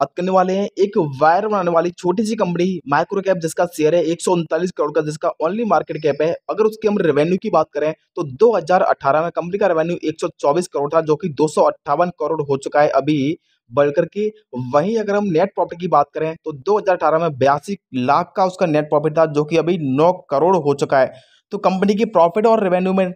बात करने वाले हैं एक वायर बनाने वाली छोटी सी कंपनी माइक्रो कैप जिसका शेयर है एक करोड़ का जिसका ओनली मार्केट कैप है अगर उसके हम रेवेन्यू की बात करें तो 2018 में कंपनी का रेवेन्यू 124 करोड़ था जो कि दो करोड़ हो चुका है अभी बढ़कर के वहीं अगर हम नेट प्रॉफिट की बात करें तो दो में बयासी लाख का उसका नेट प्रॉफिट था जो कि अभी नौ करोड़ हो चुका है तो कंपनी की प्रॉफिट और रेवेन्यू में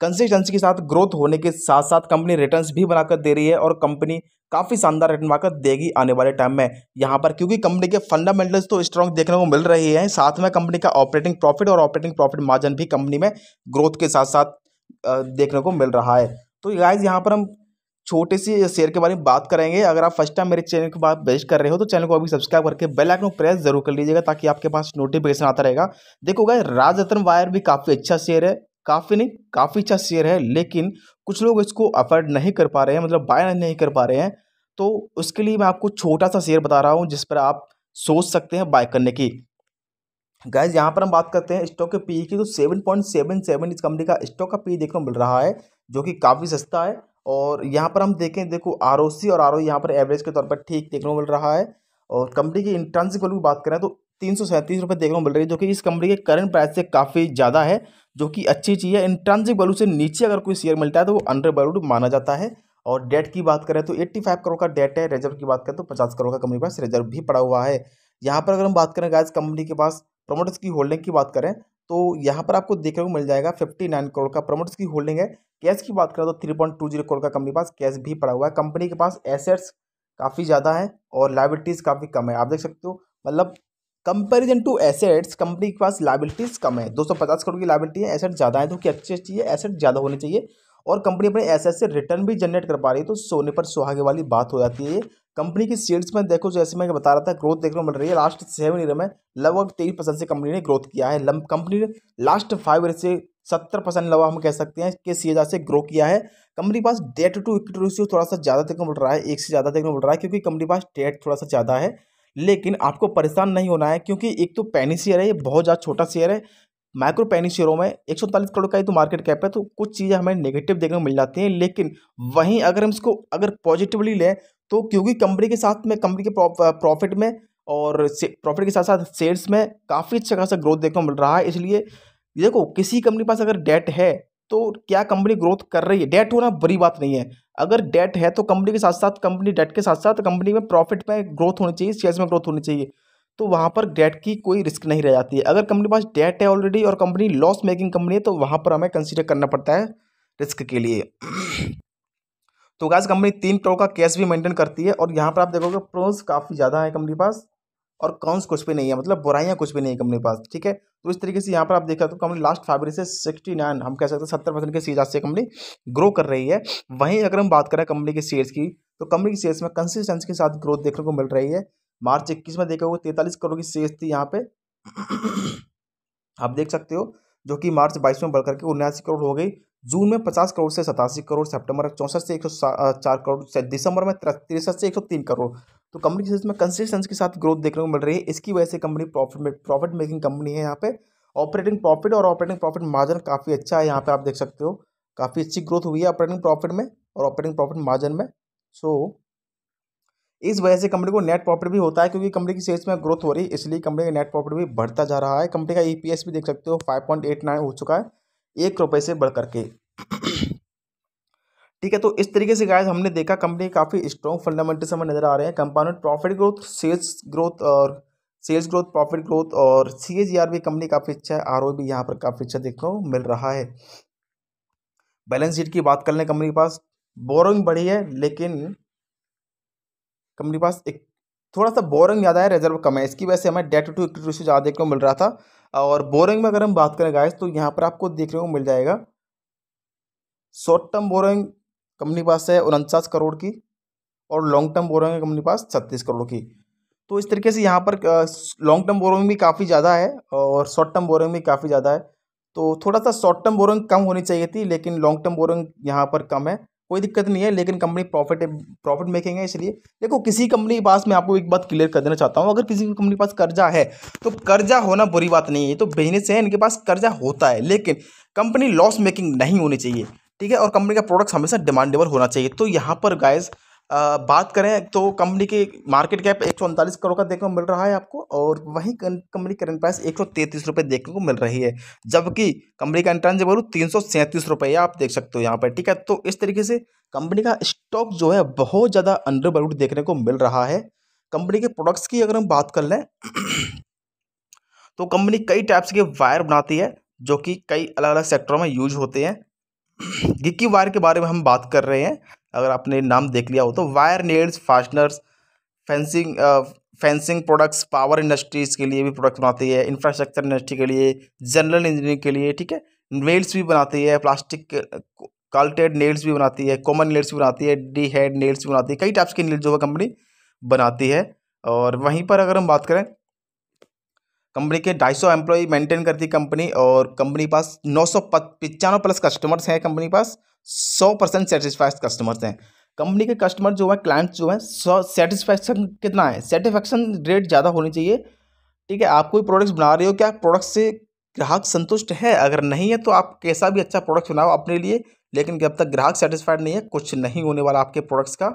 कंसिस्टेंसी के साथ ग्रोथ होने के साथ साथ कंपनी रिटर्न्स भी बनाकर दे रही है और कंपनी काफ़ी शानदार रिटर्न बनाकर देगी आने वाले टाइम में यहाँ पर क्योंकि कंपनी के फंडामेंटल्स तो स्ट्रॉन्ग देखने को मिल रही है साथ में कंपनी का ऑपरेटिंग प्रॉफिट और ऑपरेटिंग प्रॉफिट मार्जिन भी कंपनी में ग्रोथ के साथ साथ देखने को मिल रहा है तो गाइज यहाँ पर हम छोटे से शेयर के बारे में बात करेंगे अगर आप फर्स्ट टाइम मेरे चैनल के बाद विजिट कर रहे हो तो चैनल को अभी सब्सक्राइब करके बेल आइकन प्रेस जरूर कर लीजिएगा ताकि आपके पास नोटिफिकेशन आता रहेगा देखो गाइज राजरत्न वायर भी काफ़ी अच्छा शेयर है काफ़ी नहीं काफ़ी अच्छा शेयर है लेकिन कुछ लोग इसको अफोर्ड नहीं कर पा रहे हैं मतलब बाय नहीं कर पा रहे हैं तो उसके लिए मैं आपको छोटा सा शेयर बता रहा हूँ जिस पर आप सोच सकते हैं बाय करने की गैज यहाँ पर हम बात करते हैं स्टॉक के पी e की तो सेवन पॉइंट सेवन सेवन इस कंपनी का स्टॉक का पी e देखने को मिल रहा है जो कि काफ़ी सस्ता है और यहाँ पर हम देखें देखो आर और आर e यहाँ पर एवरेज के तौर पर ठीक देखने को मिल रहा है और कंपनी की इंट्रांसिक वैल्यू की बात करें तो तीन सौ सैंतीस रुपये देखने को मिल रही है जो कि इस कंपनी के करंट प्राइस से काफ़ी ज़्यादा है जो कि अच्छी चीज़ है इंट्रांसिक वैल्यू से नीचे अगर कोई शेयर मिलता है तो वो अंडर वैल्यूड माना जाता है और डेट की बात करें तो 85 करोड़ का डेट है रिजर्व की बात करें तो 50 करोड़ का कंपनी के पास रिजर्व भी पड़ा हुआ है यहाँ पर अगर हम बात करें गाय कंपनी के पास प्रमोटर्स की होल्डिंग की बात करें तो यहाँ पर आपको देखने को मिल जाएगा 59 करोड़ का प्रमोटर्स की होल्डिंग है कैश की बात करें तो three point two zero crore का कंपनी के पास कैश भी पड़ा हुआ है कंपनी के पास एसेट्स काफ़ी ज़्यादा है और लाइबिलिटीज़ काफ़ी कम है आप देख सकते हो मतलब कंपेरिजन टू एसेट्स कंपनी के पास लाइबिलिटीज़ कम है पचास करोड़ की लाइबिलिटी है एसेट ज़्यादा है तो क्या अच्छी अच्छी है एसेट ज़्यादा होने चाहिए और कंपनी अपने एसेट से रिटर्न भी जनरेट कर पा रही है तो सोने पर सुहागे वाली बात हो जाती है कंपनी की सेल्स में देखो जैसे मैं बता रहा था ग्रोथ देखने को मिल रही है लास्ट सेवन ईयर में लगभग तेईस परसेंट से कंपनी ने ग्रोथ किया है कंपनी ने लास्ट फाइव ईयर से सत्तर परसेंट लगभग हम कह सकते हैं कि सी से ग्रो किया है कंपनी पास डेट टू इक्विटी रेशियो थोड़ा सा ज़्यादा देखने को मिल रहा है एक से ज़्यादा देखने को मिल रहा है क्योंकि कंपनी पास डेट थोड़ा सा ज़्यादा है लेकिन आपको परेशान नहीं होना है क्योंकि एक तो पैनी शेयर है ये बहुत ज़्यादा छोटा शेयर है माइक्रो पैनी शेयरों में एक करोड़ का ही तो मार्केट कैप है तो कुछ चीज़ें हमें नेगेटिव देखने को मिल जाती हैं लेकिन वहीं अगर हम इसको अगर पॉजिटिवली लें तो क्योंकि कंपनी के साथ में कंपनी के प्रॉफिट में और प्रॉफिट के साथ साथ शेयर्स में काफ़ी अच्छा खासा ग्रोथ देखने को मिल रहा है इसलिए देखो किसी कंपनी के पास अगर डेट है तो क्या कंपनी ग्रोथ कर रही है डेट होना बड़ी बात नहीं है अगर डेट है तो कंपनी के साथ साथ कंपनी डेट के साथ साथ कंपनी में प्रॉफिट में ग्रोथ होनी चाहिए शेयर्स में ग्रोथ होनी चाहिए तो वहाँ पर डेट की कोई रिस्क नहीं रह जाती है अगर कंपनी पास डेट है ऑलरेडी और कंपनी लॉस मेकिंग कंपनी है तो वहाँ पर हमें कंसिडर करना पड़ता है रिस्क के लिए तो गैस कंपनी तीन करोड़ का कैश भी मेंटेन करती है और यहाँ पर आप देखोगे प्रोज काफ़ी ज़्यादा है कंपनी पास और कौनस कुछ भी नहीं है मतलब बुराइयाँ कुछ भी नहीं है कंपनी के पास ठीक है तो इस तरीके से यहाँ पर आप सकते हो कंपनी लास्ट फाइवरी से सिक्सटी नाइन हम कह सकते हैं सत्तर परसेंट के सीजा से कंपनी ग्रो कर रही है वहीं अगर हम बात करें कंपनी के शेयर्स की तो कंपनी के शेयर्स में कंसिस्टेंसी के साथ ग्रोथ देखने को मिल रही है मार्च इक्कीस में देखा हुआ तैंतालीस करोड़ की शेयर्स थी यहाँ पे आप देख सकते हो जो कि मार्च बाईस में बढ़कर के उन्यासी करोड़ हो गई जून में पचास करोड़ से सतासी करोड़ सेप्टेम्बर में चौंसठ से एक सौ चार करोड़ से दिसंबर में तिरसठ से एक सौ तीन करोड़ तो कंपनी की में कंसिस्टेंस के साथ ग्रोथ देखने को मिल रही है इसकी वजह से कंपनी प्रॉफिट में प्रॉफिट मेकिंग कंपनी है यहाँ पे ऑपरेटिंग प्रॉफिट और ऑपरेटिंग प्रॉफिट मार्जिन काफ़ी अच्छा है यहाँ पे आप देख सकते हो काफ़ी अच्छी ग्रोथ हुई है ऑपरेटिंग प्रॉफिट में और ऑपरेटिंग प्रॉफिट मार्जिन में सो so, इस वजह से कंपनी को नेट प्रॉफिट भी होता है क्योंकि कंपनी की सेल्स में ग्रोथ हो रही है इसलिए कंपनी का नेट प्रॉफिट भी बढ़ता जा रहा है कंपनी का ई e भी देख सकते हो फाइव हो चुका है एक रुपये से बढ़ करके ठीक है तो इस तरीके से गायज हमने देखा कंपनी काफ़ी स्ट्रॉन्ग फंडामेंटल हमें नजर आ रहे हैं compound profit growth sales growth और सेल्स ग्रोथ प्रॉफिट ग्रोथ और सी एच आर भी कंपनी काफ़ी अच्छा है आर ओ भी यहाँ पर काफ़ी अच्छा देखने को मिल रहा है बैलेंस शीट की बात कर लें कंपनी के पास बोरिंग बढ़ी है लेकिन कंपनी के पास एक थोड़ा सा बोरिंग ज़्यादा है रिजर्व कम है इसकी वजह से हमें डेट टू इक्विटी रेशियो ज़्यादा देखने को मिल रहा था और बोरिंग में अगर हम बात करें गाइस तो यहाँ पर आपको देखने को मिल जाएगा शॉर्ट टर्म बोरिंग कंपनी पास है उनचास करोड़ की और लॉन्ग टर्म बोरोइंग है कंपनी पास छत्तीस करोड़ की तो इस तरीके से यहाँ पर लॉन्ग टर्म बोरोइंग भी काफ़ी ज़्यादा है और शॉर्ट टर्म बोरोइंग भी काफ़ी ज़्यादा है तो थोड़ा सा शॉर्ट टर्म बोरोइंग कम होनी चाहिए थी लेकिन लॉन्ग टर्म बोरोइंग यहाँ पर कम है कोई दिक्कत नहीं है लेकिन कंपनी प्रॉफिट प्रॉफिट मेकिंग है इसलिए देखो किसी कंपनी के पास मैं आपको एक बात क्लियर कर देना चाहता हूँ अगर किसी कंपनी के पास कर्जा है तो कर्जा होना बुरी बात नहीं है तो बिजनेस है इनके पास कर्जा होता है लेकिन कंपनी लॉस मेकिंग नहीं होनी चाहिए ठीक है और कंपनी का प्रोडक्ट्स हमेशा डिमांडेबल होना चाहिए तो यहाँ पर गाइज बात करें तो कंपनी की मार्केट कैप एक सौ उनतालीस करोड़ का देखने को मिल रहा है आपको और वहीं कंपनी करंट प्राइस एक सौ तैंतीस रुपये देखने को मिल रही है जबकि कंपनी का बोलूँ तीन सौ सैंतीस रुपये आप देख सकते हो यहाँ पर ठीक है तो इस तरीके से कंपनी का स्टॉक जो है बहुत ज़्यादा अंडर वैल्यूड देखने को मिल रहा है कंपनी के प्रोडक्ट्स की अगर हम बात कर लें तो कंपनी कई टाइप्स के वायर बनाती है जो कि कई अलग अलग सेक्टरों में यूज होते हैं गिक्की वायर के बारे में हम बात कर रहे हैं अगर आपने नाम देख लिया हो तो wire nails fasteners fencing fencing products power industries के लिए भी प्रोडक्ट्स बनाती है इंफ्रास्ट्रक्चर इंडस्ट्री के लिए जनरल इंजीनियरिंग के लिए ठीक है नेल्स भी बनाती है प्लास्टिक काल्टेड नेल्स भी बनाती है कॉमन नेल्स भी बनाती है डी हेड नेल्स भी बनाती है कई टाइप्स के नेल्स जो है कंपनी बनाती है और वहीं पर अगर हम बात करें कंपनी के ढाई सौ एम्प्लॉय मेंटेन करती कंपनी और कंपनी पास नौ सौ पचानवे प्लस कस्टमर्स हैं कंपनी पास सौ परसेंट सेटिस्फाइड कस्टमर्स हैं कंपनी के कस्टमर जो है क्लाइंट जो है सौ सेटिस्फैक्शन कितना है सेटिस्फैक्शन रेट ज़्यादा होनी चाहिए ठीक है आप कोई प्रोडक्ट्स बना रहे हो क्या प्रोडक्ट से ग्राहक संतुष्ट है अगर नहीं है तो आप कैसा भी अच्छा प्रोडक्ट बनाओ अपने लिए लेकिन जब तक ग्राहक सेटिस्फाइड नहीं है कुछ नहीं होने वाला आपके प्रोडक्ट्स का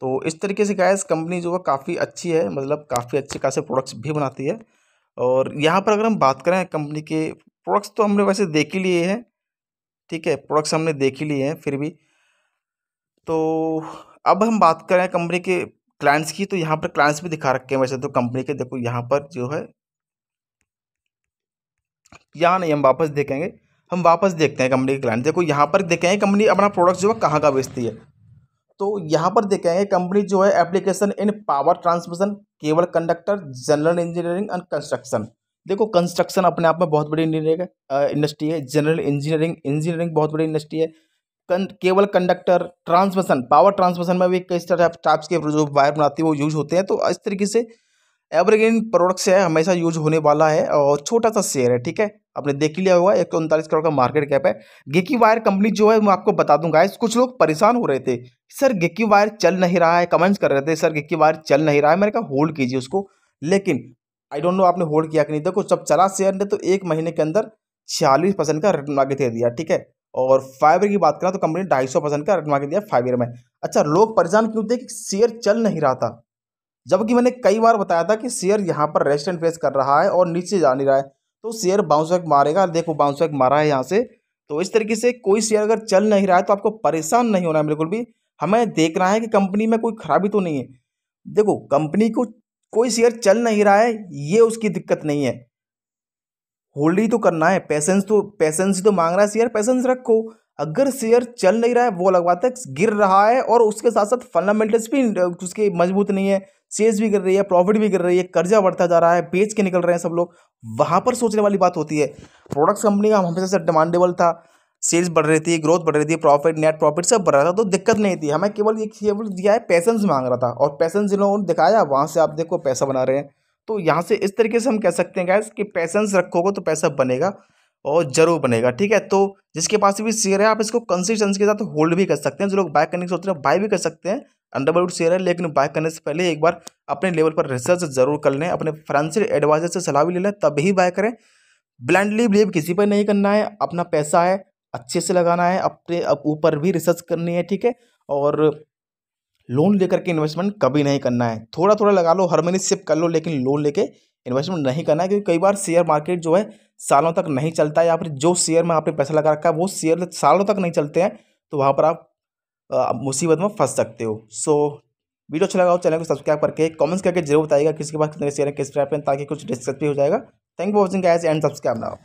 तो इस तरीके से गैस कंपनी जो है काफ़ी अच्छी है मतलब काफ़ी अच्छे खासे प्रोडक्ट्स भी बनाती है और यहाँ पर अगर हम बात करें कंपनी के प्रोडक्ट्स तो हमने वैसे देख ही लिए हैं ठीक है प्रोडक्ट्स हमने देख ही लिए हैं फिर भी तो अब हम बात करें कंपनी के क्लाइंट्स की तो यहाँ पर क्लाइंट्स भी दिखा रखे हैं वैसे तो कंपनी के देखो यहाँ पर जो है यहाँ नहीं हम वापस देखेंगे हम वापस देखते हैं कंपनी के क्लाइंट देखो यहाँ पर देखेंगे कंपनी अपना प्रोडक्ट जो है कहाँ का बेचती है तो यहाँ पर देखेंगे कंपनी जो है application in power transmission cable conductor general engineering and construction देखो कंस्ट्रक्शन अपने आप में बहुत बड़ी इंजीनियरिंग इंडस्ट्री है जनरल इंजीनियरिंग इंजीनियरिंग बहुत बड़ी इंडस्ट्री है cable conductor transmission power transmission में भी कई तरह टाइप्स के जो वायर बनाती है वो यूज होते हैं तो इस तरीके से एवरग्रीन प्रोडक्ट्स है हमेशा यूज होने वाला है और छोटा सा शेयर है ठीक है आपने देख लिया होगा एक करोड़ का मार्केट कैप है गिकी वायर कंपनी जो है मैं आपको बता दूंगा कुछ लोग परेशान हो रहे थे सर गिकी वायर चल नहीं रहा है कमेंट्स कर रहे थे सर गिकी वायर चल नहीं रहा है मैंने कहा होल्ड कीजिए उसको लेकिन आई डोंट नो आपने होल्ड किया कि नहीं देखो जब चला शेयर ने तो एक महीने के अंदर छियालीस परसेंट का रिटर्न आगे दे दिया ठीक है और फाइबर की बात करें तो कंपनी ढाई सौ परसेंट का रिटर्न मांगे दिया फाइबर में अच्छा लोग परेशान क्यों थे कि शेयर चल नहीं रहा था जबकि मैंने कई बार बताया था कि शेयर यहाँ पर रेस्ट एंड फेस कर रहा है और नीचे जा नहीं रहा है तो शेयर बाउंस बैक मारेगा देखो बाउंस बैक मारा है यहाँ से तो इस तरीके से कोई शेयर अगर चल नहीं रहा है तो आपको परेशान नहीं होना है बिल्कुल भी हमें देखना है कि कंपनी में कोई खराबी तो नहीं है देखो कंपनी को कोई शेयर चल नहीं रहा है ये उसकी दिक्कत नहीं है होल्ड ही तो करना है पैसेंस तो पैसेंस ही तो मांग रहा है शेयर पैसेंस रखो अगर शेयर चल नहीं रहा है वो बात है गिर रहा है और उसके साथ साथ फंडामेंटल्स भी उसके मजबूत नहीं है सेल्स भी गिर रही है प्रॉफिट भी गिर रही है कर्जा बढ़ता जा रहा है बेच के निकल रहे हैं सब लोग वहाँ पर सोचने वाली बात होती है प्रोडक्ट्स कंपनी का हमेशा से डिमांडेबल था सेल्स बढ़ रही थी ग्रोथ बढ़ रही थी प्रॉफिट नेट प्रॉफिट सब बढ़ रहा था तो दिक्कत नहीं थी हमें केवल ये केवल दिया है पैसेंस मांग रहा था और पैसेंस जिन्होंने दिखाया वहाँ से आप देखो पैसा बना रहे हैं तो यहाँ से इस तरीके से हम कह सकते हैं गैस कि पैसेंस रखोगे तो पैसा बनेगा और जरूर बनेगा ठीक है तो जिसके पास भी शेयर है आप इसको कंसिस्टेंसी के साथ होल्ड भी कर सकते हैं जो लोग बाय करने की सोच रहे हैं बाय भी कर सकते हैं अंडरवर्ल्ड शेयर है लेकिन बाय करने से पहले एक बार अपने लेवल पर रिसर्च जरूर कर लें अपने फाइनेंशियल एडवाइजर से सलाह भी ले लें तभी बाय करें ब्लाइंडली बिलीव किसी पर नहीं करना है अपना पैसा है अच्छे से लगाना है अपने ऊपर भी रिसर्च करनी है ठीक है और लोन लेकर के इन्वेस्टमेंट कभी नहीं करना है थोड़ा थोड़ा लगा लो हर महीने सिप कर लो लेकिन लोन लेके इन्वेस्टमेंट नहीं करना है क्योंकि कई बार शेयर मार्केट जो है सालों तक नहीं चलता है या फिर जो शेयर में आपने पैसा लगा रखा है वो शेयर सालों तक नहीं चलते हैं तो वहाँ पर आप मुसीबत में फंस सकते हो सो वीडियो अच्छा लगा हो चैनल को सब्सक्राइब करके कमेंट्स करके जरूर बताएगा किसके पास कितने शेयर है किस टाइप है ताकि कुछ डिस्कस भी हो जाएगा thank for watching guys and subscribe now